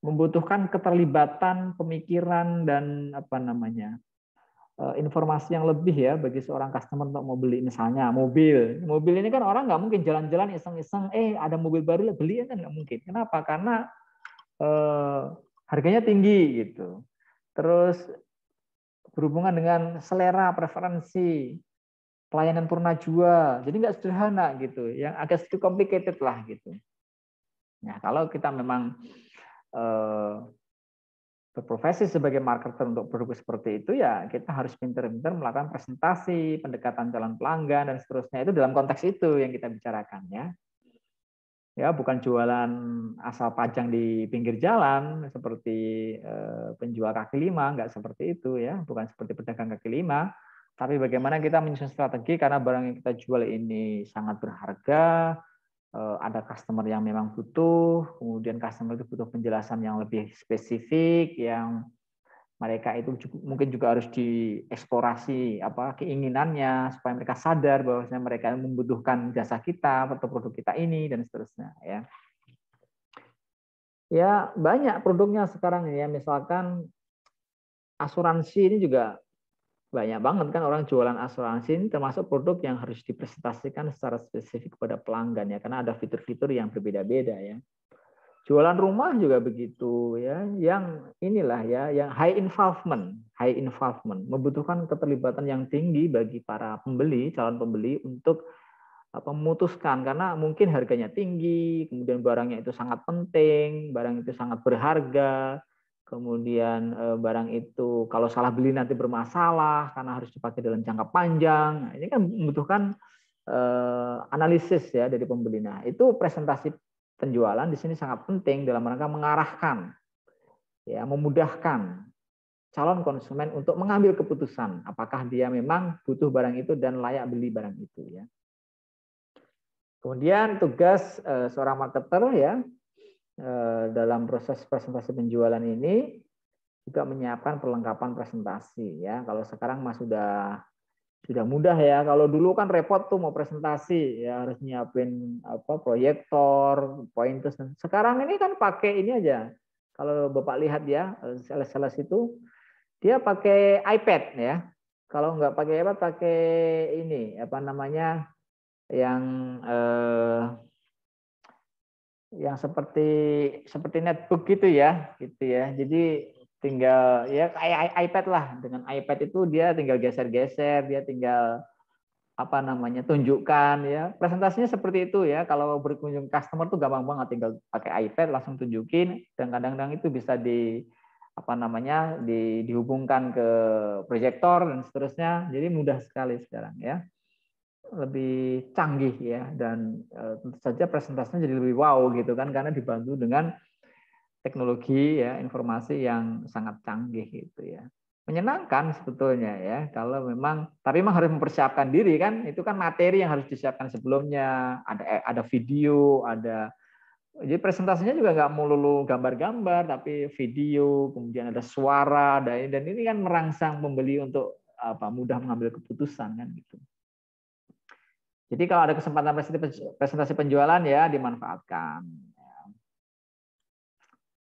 membutuhkan keterlibatan pemikiran dan apa namanya Eh, informasi yang lebih ya bagi seorang customer untuk mau beli misalnya mobil. Mobil ini kan orang nggak mungkin jalan-jalan iseng-iseng, eh ada mobil baru beli kan nggak mungkin. Kenapa? Karena eh, harganya tinggi gitu. Terus berhubungan dengan selera, preferensi, pelayanan purna jual Jadi nggak sederhana gitu, yang agak sedikit complicated lah gitu. Nah kalau kita memang eh, berprofesi sebagai marketer untuk produk seperti itu ya kita harus pintar-pintar melakukan presentasi, pendekatan calon pelanggan dan seterusnya itu dalam konteks itu yang kita bicarakan ya. Ya, bukan jualan asal pajang di pinggir jalan seperti eh, penjual kaki lima, nggak seperti itu ya, bukan seperti pedagang kaki lima, tapi bagaimana kita menyusun strategi karena barang yang kita jual ini sangat berharga, Eh, ada customer yang memang butuh, kemudian customer itu butuh penjelasan yang lebih spesifik, yang mereka itu mungkin juga harus dieksplorasi apa keinginannya supaya mereka sadar bahwasanya mereka membutuhkan jasa kita atau produk kita ini dan seterusnya ya. Ya banyak produknya sekarang ya misalkan asuransi ini juga banyak banget kan orang jualan asuransi ini termasuk produk yang harus dipresentasikan secara spesifik kepada pelanggan ya karena ada fitur-fitur yang berbeda-beda ya jualan rumah juga begitu ya yang inilah ya yang high involvement high involvement membutuhkan keterlibatan yang tinggi bagi para pembeli calon pembeli untuk apa memutuskan karena mungkin harganya tinggi kemudian barangnya itu sangat penting barang itu sangat berharga kemudian eh, barang itu kalau salah beli nanti bermasalah karena harus dipakai dalam jangka panjang. Nah, ini kan membutuhkan eh, analisis ya dari pembeli. Nah, itu presentasi penjualan di sini sangat penting dalam rangka mengarahkan ya, memudahkan calon konsumen untuk mengambil keputusan apakah dia memang butuh barang itu dan layak beli barang itu ya. Kemudian tugas eh, seorang marketer ya Eh, dalam proses presentasi penjualan ini juga menyiapkan perlengkapan presentasi ya. Kalau sekarang Mas sudah sudah mudah ya. Kalau dulu kan repot tuh mau presentasi ya harus nyiapin apa proyektor, pointers. Sekarang ini kan pakai ini aja. Kalau Bapak lihat ya sales-sales itu dia pakai iPad ya. Kalau nggak pakai iPad pakai ini apa namanya yang eh, yang seperti seperti netbook gitu ya gitu ya jadi tinggal ya kayak iPad lah dengan iPad itu dia tinggal geser-geser dia tinggal apa namanya tunjukkan ya presentasinya seperti itu ya kalau berkunjung customer tuh gampang banget tinggal pakai iPad langsung tunjukin dan kadang-kadang itu bisa di apa namanya di, dihubungkan ke proyektor dan seterusnya jadi mudah sekali sekarang ya lebih canggih ya dan eh, tentu saja presentasinya jadi lebih wow gitu kan karena dibantu dengan teknologi ya informasi yang sangat canggih gitu ya menyenangkan sebetulnya ya kalau memang tapi memang harus mempersiapkan diri kan itu kan materi yang harus disiapkan sebelumnya ada eh, ada video ada jadi presentasinya juga nggak melulu gambar-gambar tapi video kemudian ada suara dan dan ini kan merangsang pembeli untuk apa mudah mengambil keputusan kan gitu jadi kalau ada kesempatan presentasi penjualan ya dimanfaatkan. Ya.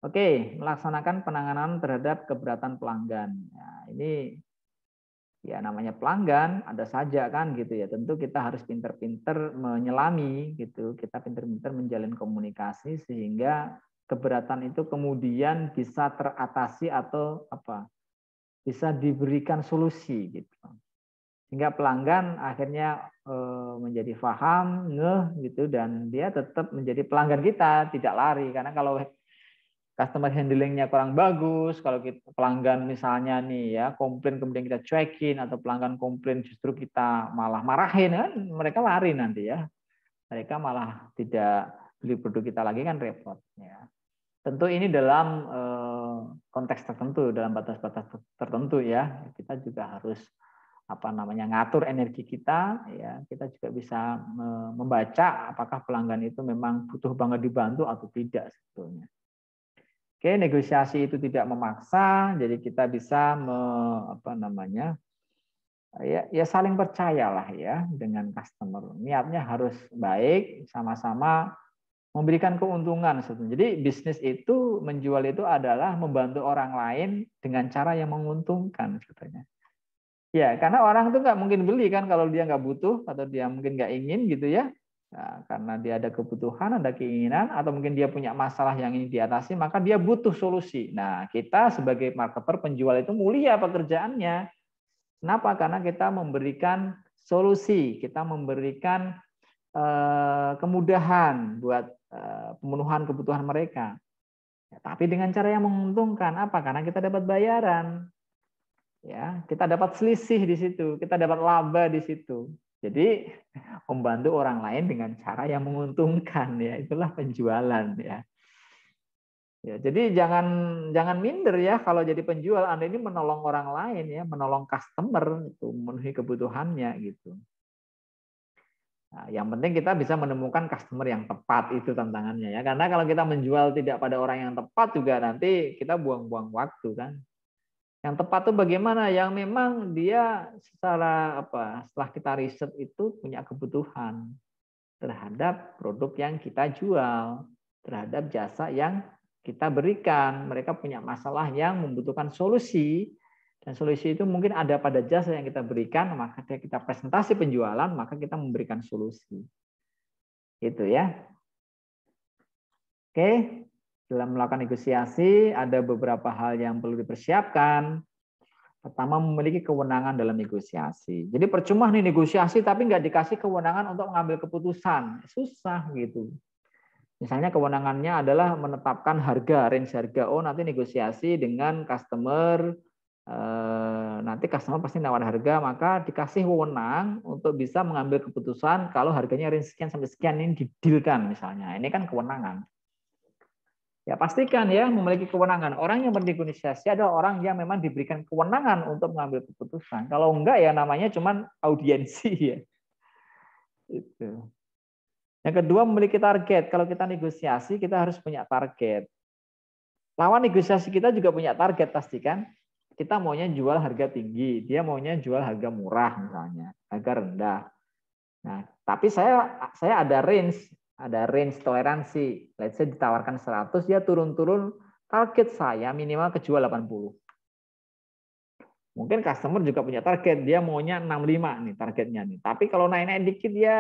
Oke, melaksanakan penanganan terhadap keberatan pelanggan. Nah, ini ya namanya pelanggan ada saja kan gitu ya. Tentu kita harus pinter-pinter menyelami gitu. Kita pinter-pinter menjalin komunikasi sehingga keberatan itu kemudian bisa teratasi atau apa? Bisa diberikan solusi gitu sehingga pelanggan akhirnya eh, menjadi faham ngeh gitu dan dia tetap menjadi pelanggan kita tidak lari karena kalau customer handlingnya kurang bagus kalau kita, pelanggan misalnya nih ya komplain kemudian kita cuekin atau pelanggan komplain justru kita malah marahin kan mereka lari nanti ya mereka malah tidak beli produk kita lagi kan repot ya. tentu ini dalam eh, konteks tertentu dalam batas-batas tertentu ya kita juga harus apa namanya ngatur energi kita ya kita juga bisa membaca apakah pelanggan itu memang butuh banget dibantu atau tidak sebetulnya oke negosiasi itu tidak memaksa jadi kita bisa me, apa namanya ya ya saling percayalah ya dengan customer niatnya harus baik sama-sama memberikan keuntungan sebetulnya jadi bisnis itu menjual itu adalah membantu orang lain dengan cara yang menguntungkan sebetulnya Ya, karena orang itu nggak mungkin beli kan kalau dia nggak butuh atau dia mungkin nggak ingin gitu ya. Nah, karena dia ada kebutuhan, ada keinginan, atau mungkin dia punya masalah yang ingin diatasi, maka dia butuh solusi. Nah, kita sebagai marketer penjual itu mulia pekerjaannya. Kenapa? Karena kita memberikan solusi, kita memberikan eh, kemudahan buat eh, pemenuhan kebutuhan mereka. Ya, tapi dengan cara yang menguntungkan, apa? Karena kita dapat bayaran ya kita dapat selisih di situ, kita dapat laba di situ. Jadi membantu orang lain dengan cara yang menguntungkan ya itulah penjualan ya. Ya, jadi jangan jangan minder ya kalau jadi penjual Anda ini menolong orang lain ya, menolong customer itu memenuhi kebutuhannya gitu. Nah, yang penting kita bisa menemukan customer yang tepat itu tantangannya ya. Karena kalau kita menjual tidak pada orang yang tepat juga nanti kita buang-buang waktu kan. Yang tepat itu bagaimana? Yang memang dia secara apa? Setelah kita riset itu punya kebutuhan terhadap produk yang kita jual, terhadap jasa yang kita berikan. Mereka punya masalah yang membutuhkan solusi dan solusi itu mungkin ada pada jasa yang kita berikan, maka kita presentasi penjualan, maka kita memberikan solusi. Itu ya. Oke. Dalam melakukan negosiasi, ada beberapa hal yang perlu dipersiapkan. Pertama, memiliki kewenangan dalam negosiasi. Jadi percuma nih negosiasi, tapi nggak dikasih kewenangan untuk mengambil keputusan. Susah gitu. Misalnya kewenangannya adalah menetapkan harga, range harga. Oh, nanti negosiasi dengan customer, eh, nanti customer pasti nawar harga, maka dikasih wewenang untuk bisa mengambil keputusan kalau harganya range sekian sampai sekian ini didilkan misalnya. Ini kan kewenangan. Ya pastikan ya memiliki kewenangan. Orang yang bernegosiasi adalah orang yang memang diberikan kewenangan untuk mengambil keputusan. Kalau enggak ya namanya cuman audiensi ya. Itu. Yang kedua memiliki target. Kalau kita negosiasi kita harus punya target. Lawan negosiasi kita juga punya target pastikan. Kita maunya jual harga tinggi, dia maunya jual harga murah misalnya, harga rendah. Nah, tapi saya saya ada range ada range toleransi. Let's say ditawarkan 100, dia turun-turun target saya minimal kejual 80. Mungkin customer juga punya target, dia maunya 65 nih targetnya nih. Tapi kalau naik-naik dikit ya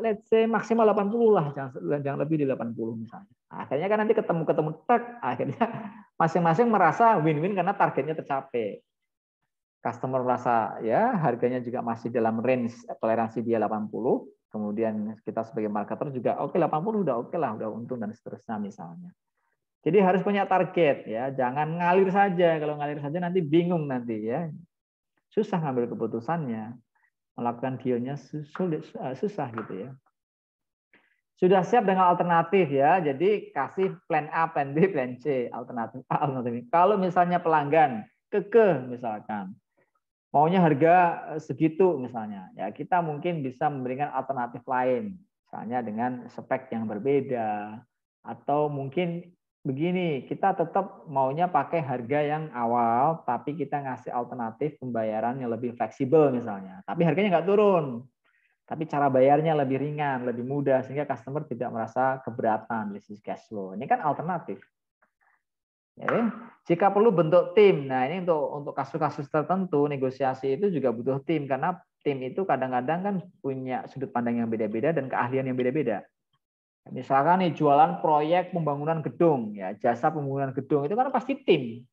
let's say maksimal 80 lah, jangan, jangan lebih di 80 misalnya. Nah, akhirnya kan nanti ketemu-ketemu tek, akhirnya masing-masing merasa win-win karena targetnya tercapai. Customer merasa ya harganya juga masih dalam range toleransi dia 80, Kemudian kita sebagai marketer juga oke okay, 80 udah oke okay lah, udah untung dan seterusnya misalnya. Jadi harus punya target ya, jangan ngalir saja. Kalau ngalir saja nanti bingung nanti ya. Susah ngambil keputusannya. Melakukan dealnya sulit eh, susah gitu ya. Sudah siap dengan alternatif ya. Jadi kasih plan A, plan B, plan C, alternatif A, alternatif B. Kalau misalnya pelanggan keke misalkan, maunya harga eh, segitu misalnya ya kita mungkin bisa memberikan alternatif lain misalnya dengan spek yang berbeda atau mungkin begini kita tetap maunya pakai harga yang awal tapi kita ngasih alternatif pembayaran yang lebih fleksibel misalnya tapi harganya nggak turun tapi cara bayarnya lebih ringan lebih mudah sehingga customer tidak merasa keberatan di cash flow ini kan alternatif jadi, ya, Jika perlu bentuk tim. Nah, ini untuk untuk kasus-kasus tertentu negosiasi itu juga butuh tim karena tim itu kadang-kadang kan punya sudut pandang yang beda-beda dan keahlian yang beda-beda. Misalkan nih jualan proyek pembangunan gedung, ya jasa pembangunan gedung itu kan pasti tim,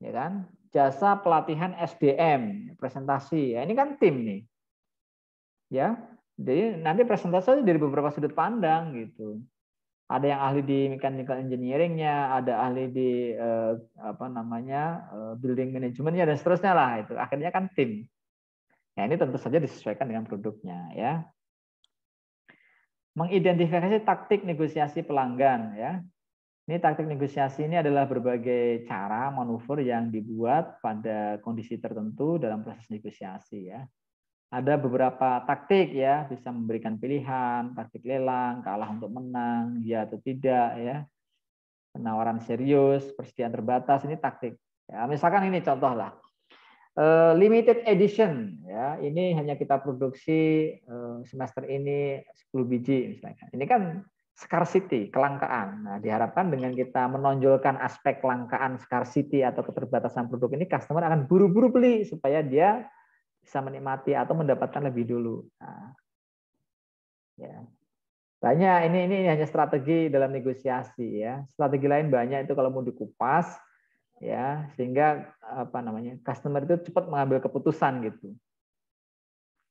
ya kan? Jasa pelatihan SDM, presentasi, ya ini kan tim nih, ya. Jadi nanti presentasi dari beberapa sudut pandang gitu ada yang ahli di mechanical engineeringnya, ada ahli di uh, apa namanya uh, building manajemennya dan seterusnya lah itu. Akhirnya kan tim. Nah ini tentu saja disesuaikan dengan produknya ya. Mengidentifikasi taktik negosiasi pelanggan ya. Ini taktik negosiasi ini adalah berbagai cara manuver yang dibuat pada kondisi tertentu dalam proses negosiasi ya ada beberapa taktik ya, bisa memberikan pilihan, taktik lelang, kalah untuk menang, ya atau tidak ya. Penawaran serius, persediaan terbatas ini taktik. Ya, misalkan ini contoh lah. Eh, limited edition ya, ini hanya kita produksi eh, semester ini 10 biji misalnya. Ini kan scarcity, kelangkaan. Nah, diharapkan dengan kita menonjolkan aspek kelangkaan scarcity atau keterbatasan produk ini customer akan buru-buru beli supaya dia bisa menikmati atau mendapatkan lebih dulu. Nah, ya. Banyak ini ini hanya strategi dalam negosiasi ya. Strategi lain banyak itu kalau mau dikupas ya sehingga apa namanya customer itu cepat mengambil keputusan gitu.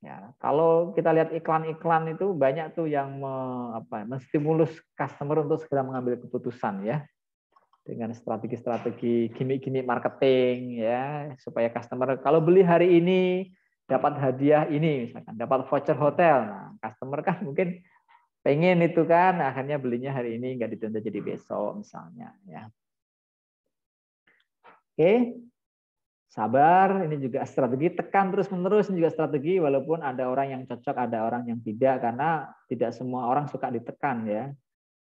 Ya, kalau kita lihat iklan-iklan itu banyak tuh yang me, apa, menstimulus customer untuk segera mengambil keputusan ya dengan strategi-strategi gimmick-gimmick marketing ya supaya customer kalau beli hari ini dapat hadiah ini misalkan, dapat voucher hotel. Nah, customer kan mungkin pengen itu kan, akhirnya belinya hari ini nggak ditunda jadi besok misalnya. Ya. Oke, sabar. Ini juga strategi tekan terus menerus ini juga strategi walaupun ada orang yang cocok, ada orang yang tidak karena tidak semua orang suka ditekan ya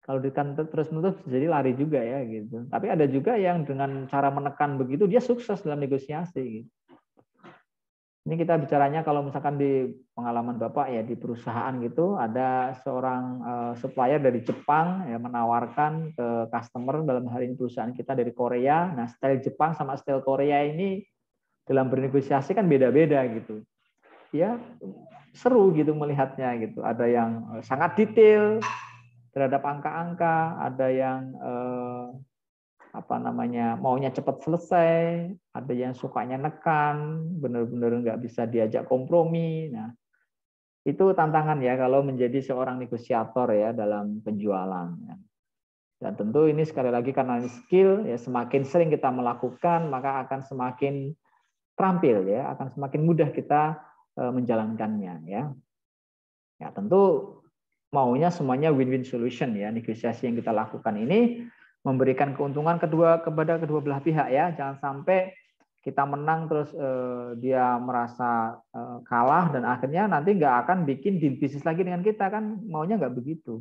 kalau ditekan terus menerus jadi lari juga ya gitu. Tapi ada juga yang dengan cara menekan begitu dia sukses dalam negosiasi. Gitu. Ini kita bicaranya kalau misalkan di pengalaman Bapak ya di perusahaan gitu ada seorang eh, supplier dari Jepang ya menawarkan ke customer dalam hal ini perusahaan kita dari Korea. Nah, style Jepang sama style Korea ini dalam bernegosiasi kan beda-beda gitu. Ya, seru gitu melihatnya gitu. Ada yang eh, sangat detail terhadap angka-angka, ada yang eh, apa namanya maunya cepat selesai, ada yang sukanya nekan, benar-benar nggak bisa diajak kompromi. Nah, itu tantangan ya kalau menjadi seorang negosiator ya dalam penjualan. Ya. Dan tentu ini sekali lagi karena ini skill ya semakin sering kita melakukan maka akan semakin terampil ya, akan semakin mudah kita e, menjalankannya ya. Ya tentu maunya semuanya win-win solution ya negosiasi yang kita lakukan ini memberikan keuntungan kedua kepada kedua belah pihak ya. Jangan sampai kita menang terus eh, dia merasa eh, kalah dan akhirnya nanti nggak akan bikin deal bisnis lagi dengan kita kan maunya nggak begitu.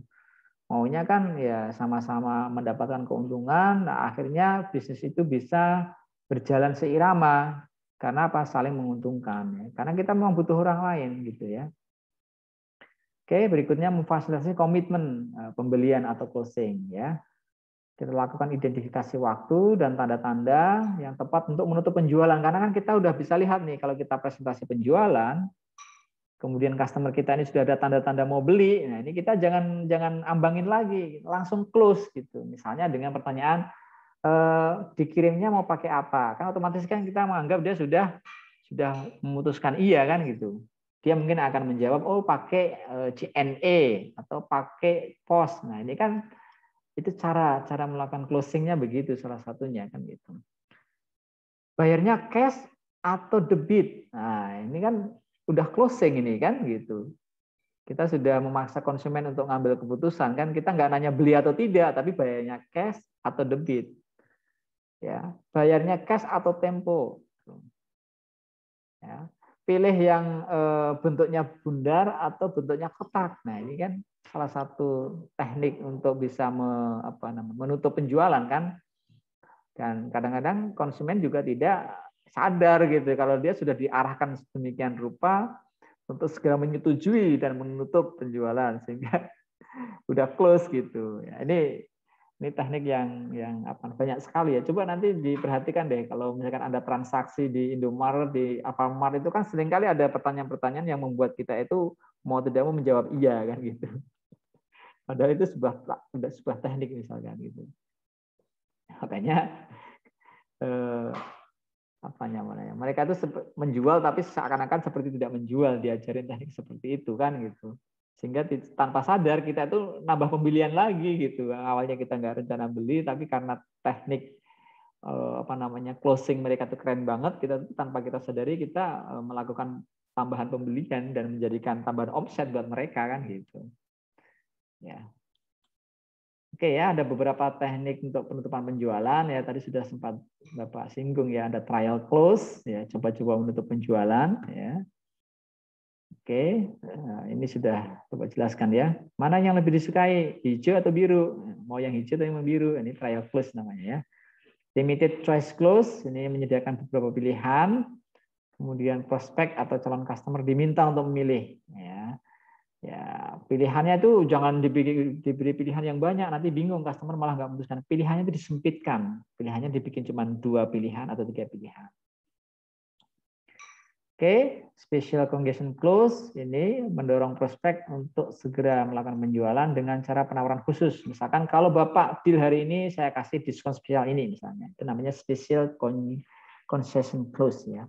Maunya kan ya sama-sama mendapatkan keuntungan, nah, akhirnya bisnis itu bisa berjalan seirama karena apa saling menguntungkan ya. Karena kita memang butuh orang lain gitu ya. Oke, berikutnya memfasilitasi komitmen eh, pembelian atau closing ya. Kita lakukan identifikasi waktu dan tanda-tanda yang tepat untuk menutup penjualan. Karena kan kita sudah bisa lihat nih, kalau kita presentasi penjualan, kemudian customer kita ini sudah ada tanda-tanda mau beli, nah ini kita jangan jangan ambangin lagi, langsung close gitu. Misalnya dengan pertanyaan, eh, dikirimnya mau pakai apa? Kan otomatis kan kita menganggap dia sudah sudah memutuskan iya kan gitu dia mungkin akan menjawab oh pakai eh, CNE atau pakai pos. Nah, ini kan itu cara cara melakukan closingnya begitu salah satunya kan gitu. Bayarnya cash atau debit. Nah, ini kan udah closing ini kan gitu. Kita sudah memaksa konsumen untuk ngambil keputusan kan kita nggak nanya beli atau tidak, tapi bayarnya cash atau debit. Ya, bayarnya cash atau tempo. Ya, pilih yang eh, bentuknya bundar atau bentuknya kotak. Nah, ini kan salah satu teknik untuk bisa me, apa namanya, menutup penjualan kan. Dan kadang-kadang konsumen juga tidak sadar gitu ya, kalau dia sudah diarahkan sedemikian rupa untuk segera menyetujui dan menutup penjualan sehingga udah close gitu. Ya, ini ini teknik yang yang apa banyak sekali ya. Coba nanti diperhatikan deh kalau misalkan ada transaksi di Indomaret, di Alfamart itu kan seringkali ada pertanyaan-pertanyaan yang membuat kita itu mau tidak mau menjawab iya kan gitu. Padahal itu sebuah sebuah teknik misalkan gitu. Makanya eh, apa namanya? Mereka itu menjual tapi seakan-akan seperti tidak menjual, diajarin teknik seperti itu kan gitu. Sehingga tanpa sadar kita itu nambah pembelian lagi gitu. Awalnya kita nggak rencana beli tapi karena teknik eh, apa namanya closing mereka tuh keren banget kita tanpa kita sadari kita eh, melakukan tambahan pembelian dan menjadikan tambahan omset buat mereka kan gitu. Ya. Oke ya, ada beberapa teknik untuk penutupan penjualan ya. Tadi sudah sempat Bapak singgung ya, ada trial close ya, coba-coba menutup penjualan ya. Oke, nah, ini sudah coba jelaskan ya. Mana yang lebih disukai, hijau atau biru? Mau yang hijau atau yang biru? Ini trial close namanya ya. Limited choice close, ini menyediakan beberapa pilihan. Kemudian prospek atau calon customer diminta untuk memilih. Ya Ya, pilihannya itu jangan diberi, diberi pilihan yang banyak, nanti bingung customer malah nggak memutuskan. Pilihannya itu disempitkan, pilihannya dibikin cuma dua pilihan atau tiga pilihan. Oke, special congestion close ini mendorong prospek untuk segera melakukan penjualan dengan cara penawaran khusus. Misalkan kalau Bapak deal hari ini saya kasih diskon spesial ini misalnya. Itu namanya special concession close ya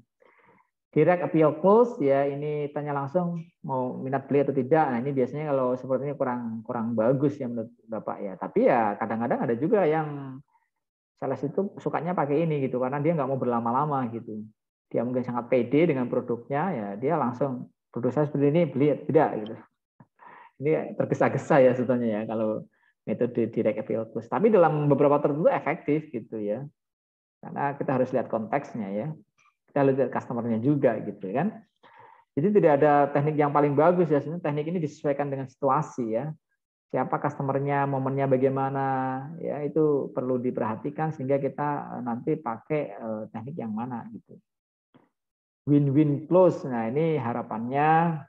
direct appeal close ya ini tanya langsung mau minat beli atau tidak. Nah, ini biasanya kalau seperti ini kurang kurang bagus ya menurut Bapak ya. Tapi ya kadang-kadang ada juga yang sales itu sukanya pakai ini gitu karena dia nggak mau berlama-lama gitu. Dia mungkin sangat pede dengan produknya ya dia langsung produk saya seperti ini beli atau tidak gitu. Ini tergesa-gesa ya sebetulnya ya kalau metode direct appeal close. Tapi dalam beberapa tertentu efektif gitu ya. Karena kita harus lihat konteksnya ya kita lihat customernya juga gitu ya kan jadi tidak ada teknik yang paling bagus ya sebenarnya teknik ini disesuaikan dengan situasi ya siapa customernya momennya bagaimana ya itu perlu diperhatikan sehingga kita eh, nanti pakai eh, teknik yang mana gitu win-win plus nah ini harapannya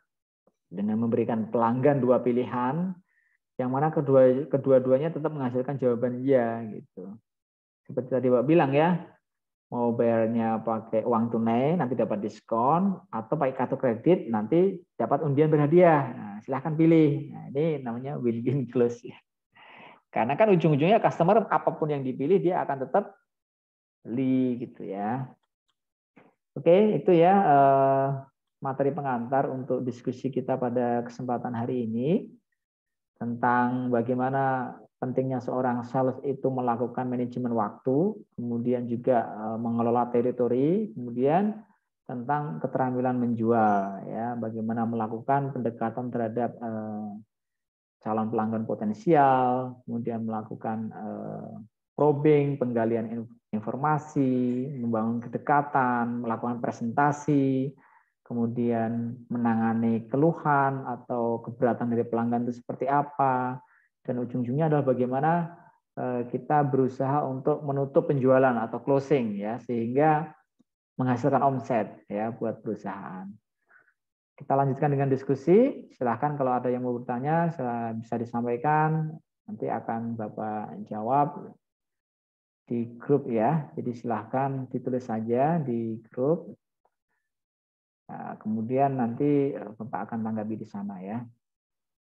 dengan memberikan pelanggan dua pilihan yang mana kedua kedua-duanya tetap menghasilkan jawaban iya gitu seperti tadi Pak bilang ya mau bayarnya pakai uang tunai nanti dapat diskon atau pakai kartu kredit nanti dapat undian berhadiah. Nah, silahkan pilih. Nah, ini namanya win-win close ya. Karena kan ujung-ujungnya customer apapun yang dipilih dia akan tetap beli gitu ya. Oke, itu ya eh, materi pengantar untuk diskusi kita pada kesempatan hari ini tentang bagaimana pentingnya seorang sales itu melakukan manajemen waktu, kemudian juga eh, mengelola teritori, kemudian tentang keterampilan menjual ya, bagaimana melakukan pendekatan terhadap eh, calon pelanggan potensial, kemudian melakukan eh, probing, penggalian informasi, membangun kedekatan, melakukan presentasi, kemudian menangani keluhan atau keberatan dari pelanggan itu seperti apa, dan ujung-ujungnya adalah bagaimana eh, kita berusaha untuk menutup penjualan atau closing ya sehingga menghasilkan omset ya buat perusahaan. Kita lanjutkan dengan diskusi. Silahkan kalau ada yang mau bertanya bisa disampaikan. Nanti akan Bapak jawab di grup ya. Jadi silahkan ditulis saja di grup. Nah, kemudian nanti Bapak akan tanggapi di sana ya.